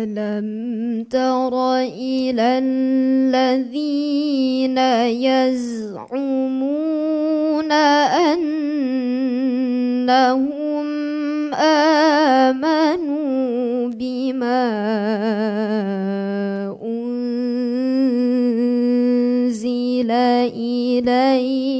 ألم تر إلى الذين يزعمون أنهم آمنوا بما أنزل إليك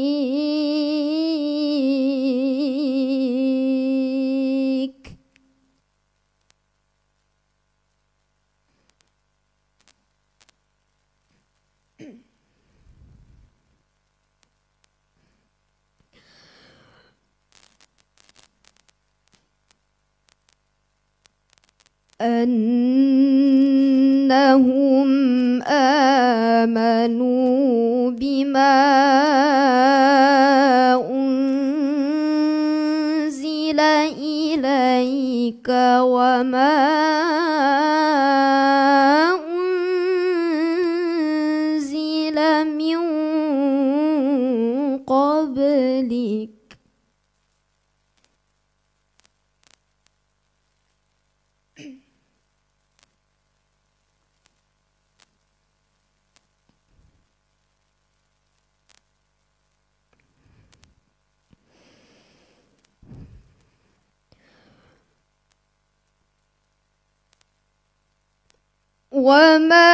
أنهم آمنوا بما أنزل إليك وما أنزل من قبلك وما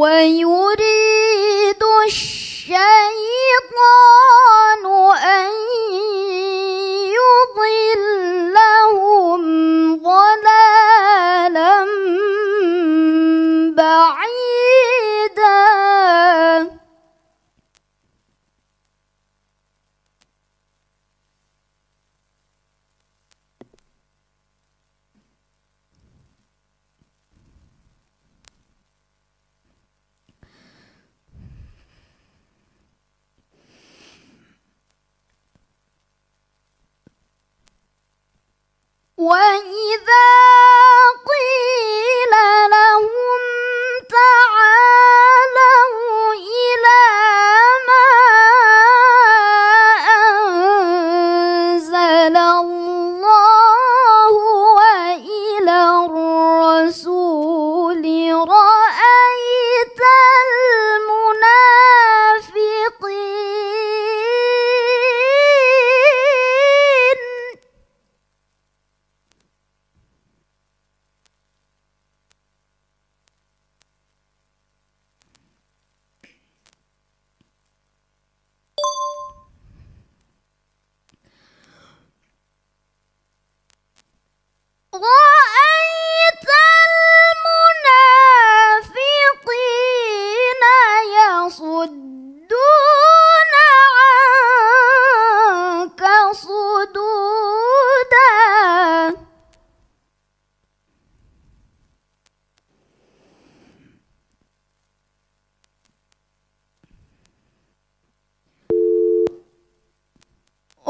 ويريد الشيطان أن يضلهم ضلالا بعيدا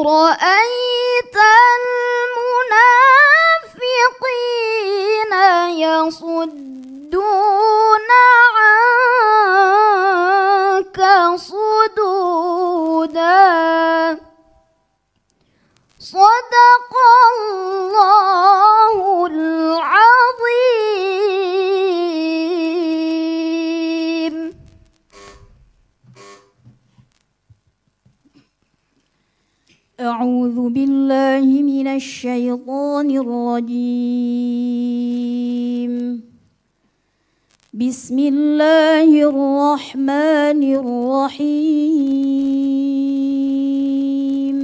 رأيت المنافقين يصدون الشيطان الرجيم بسم الله الرحمن الرحيم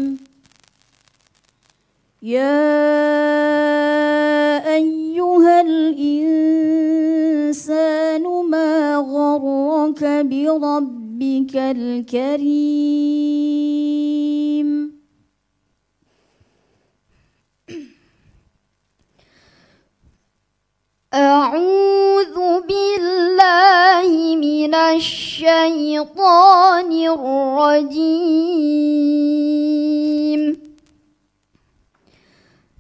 يا أيها الإنسان ما غرك بربك الكريم الشيطان الرجيم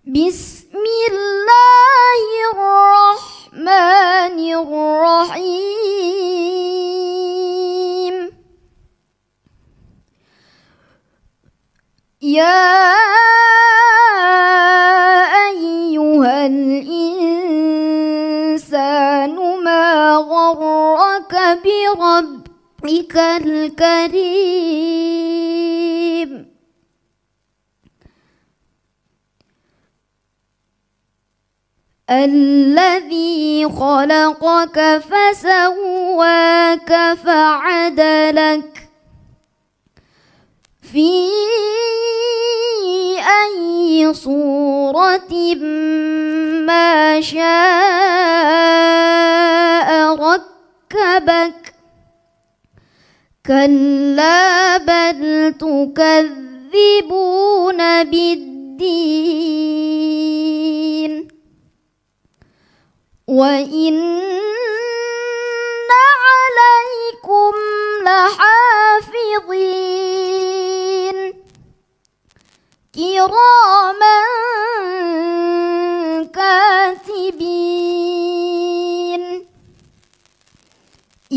بسم الله الرحمن الرحيم يا ربك الكريم الذي خلقك فسواك فعدلك في أي صورة ما شاء ركبك كلا بل تكذبون بالدين وإن عليكم لحافظين كراما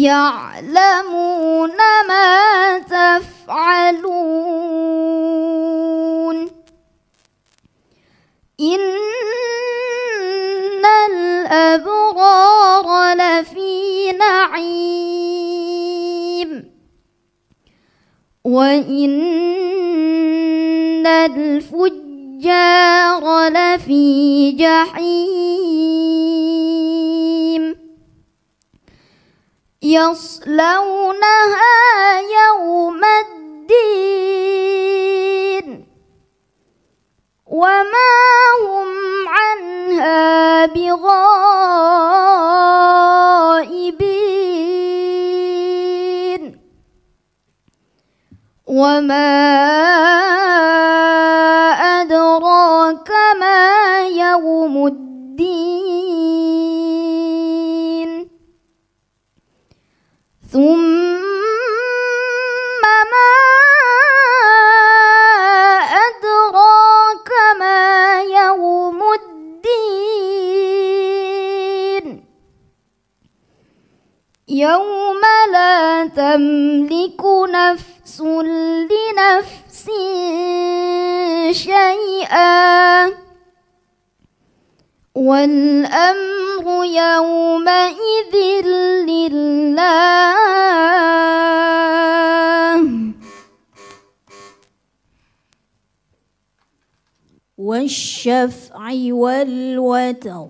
يعلمون ما تفعلون إن الأبرار لفي نعيم وإن الفجار لفي جحيم يصلونها يوم الدين وما هم عنها بغار يوم لا تملك نفس لنفس شيئا والأمر يومئذ لله والشفع والوتر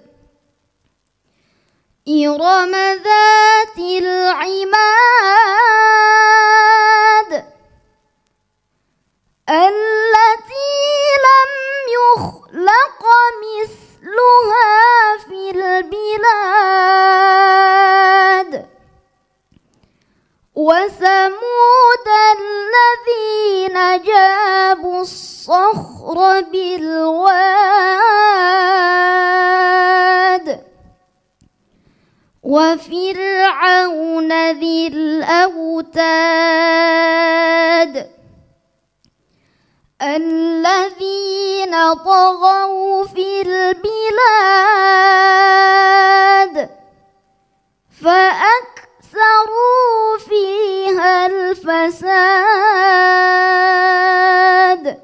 إرم ذات العماد التي لم يخلق مثلها في البلاد وثمود الذين جابوا الصخر بالواد ذي الأوتاد الذين طغوا في البلاد فأكثروا فيها الفساد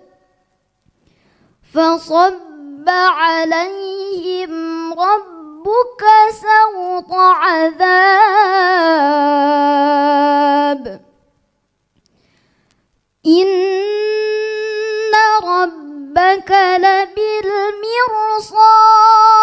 فصب عليهم رب ربك سوط عذاب إن ربك لبالمرصاد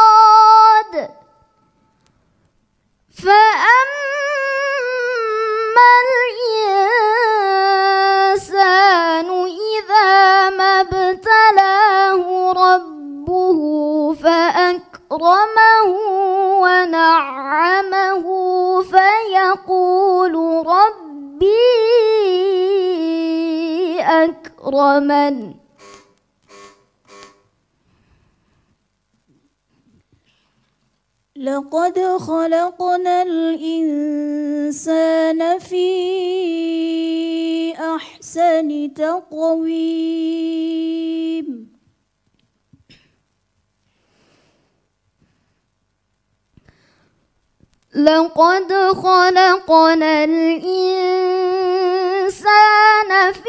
مكرما لقد خلقنا الإنسان في أحسن تقويم لقد خلقنا الإنسان في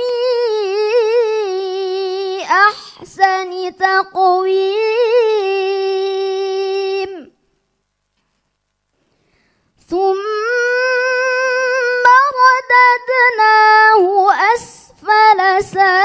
أحسن تقويم ثم رددناه أسفل سافلين